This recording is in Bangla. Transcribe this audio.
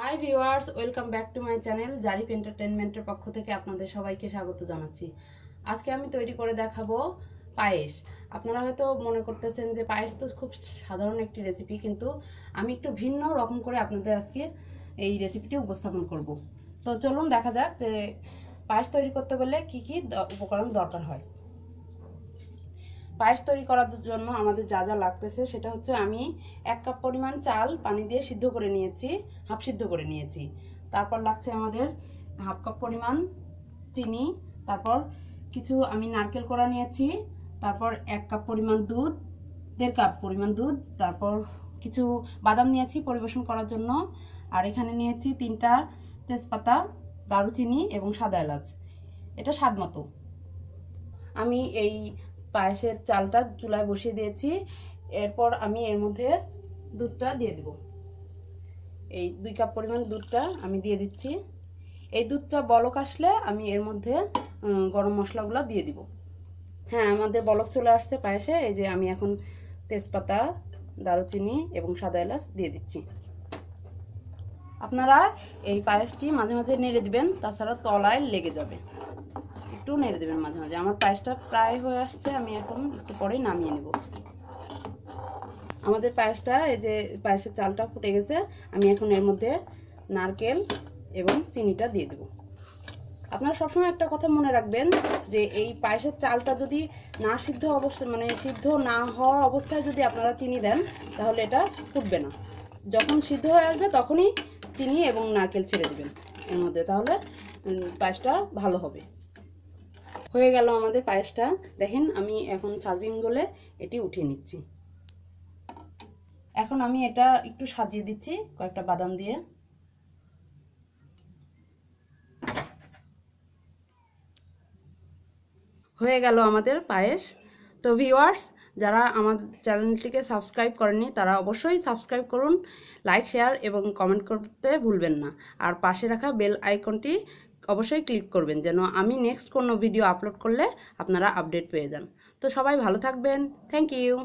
high viewers welcome back to my channel Zarif এন্টারটেনমেন্টের পক্ষ থেকে আপনাদের সবাইকে স্বাগত জানাচ্ছি আজকে আমি তৈরি করে দেখাবো পায়েস আপনারা হয়তো মনে করতেছেন যে পায়েস তো খুব সাধারণ একটি রেসিপি কিন্তু আমি একটু ভিন্ন রকম করে আপনাদের আজকে এই রেসিপিটি উপস্থাপন করব তো চলুন দেখা যাক যে পায়েস তৈরি করতে গেলে কি কি উপকরণ দরকার হয় পায়েস তৈরি করার জন্য আমাদের যা যা লাগতেছে সেটা হচ্ছে আমি এক কাপ পরিমাণ চাল পানি দিয়ে সিদ্ধ করে নিয়েছি হাফ সিদ্ধ করে নিয়েছি তারপর লাগছে আমাদের হাফ কাপ পরিমাণ চিনি তারপর কিছু আমি নারকেল করা নিয়েছি তারপর এক কাপ পরিমাণ দুধ দেড় কাপ পরিমাণ দুধ তারপর কিছু বাদাম নিয়েছি পরিবেশন করার জন্য আর এখানে নিয়েছি তিনটা তেজপাতা দারুচিনি এবং সাদা এলাচ এটা স্বাদ মতো আমি এই পায়েসের চালটা চুলায় বসিয়ে দিয়েছি এরপর আমি এর মধ্যে দুধটা দিয়ে দেব এই দুই কাপ পরিমাণ দুধটা আমি দিয়ে দিচ্ছি এই দুধটা বলক আসলে আমি এর মধ্যে গরম মশলাগুলো দিয়ে দিব হ্যাঁ আমাদের বলক চলে আসছে পায়েসে এই যে আমি এখন তেজপাতা দারুচিনি এবং সাদা এলাচ দিয়ে দিচ্ছি আপনারা এই পায়েসটি মাঝে মাঝে নেড়ে দিবেন তাছাড়া তলায় লেগে যাবে একটু নেড়ে দেবেন মাঝে মাঝে আমার পায়েসটা প্রায় হয়ে আসছে আমি এখন একটু পরেই নামিয়ে নেব আমাদের পায়েসটা এই যে পায়েসের চালটা ফুটে গেছে আমি এখন এর মধ্যে নারকেল এবং চিনিটা দিয়ে দেবো আপনারা সবসময় একটা কথা মনে রাখবেন যে এই পায়েসের চালটা যদি না সিদ্ধ অবস্থা মানে সিদ্ধ না হওয়া অবস্থায় যদি আপনারা চিনি দেন তাহলে এটা ফুটবে না যখন সিদ্ধ হয়ে আসবে তখনই চিনি এবং নারকেল ছেড়ে দেবেন এর মধ্যে তাহলে পায়েসটা ভালো হবে হয়ে গেল আমাদের পায়েসটা দেখেন আমি এখন সার্ভিং বলে এটি উঠিয়ে নিচ্ছি এখন আমি এটা একটু সাজিয়ে দিচ্ছি কয়েকটা বাদাম দিয়ে হয়ে গেল আমাদের পায়েস তো ভিওয়ার্স যারা আমার চ্যানেলটিকে সাবস্ক্রাইব করেনি তারা অবশ্যই সাবস্ক্রাইব করুন লাইক শেয়ার এবং কমেন্ট করতে ভুলবেন না আর পাশে রাখা বেল আইকনটি অবশ্যই ক্লিক করবেন যেন আমি নেক্সট কোনো ভিডিও আপলোড করলে আপনারা আপডেট পেয়ে যান তো সবাই ভালো থাকবেন থ্যাংক ইউ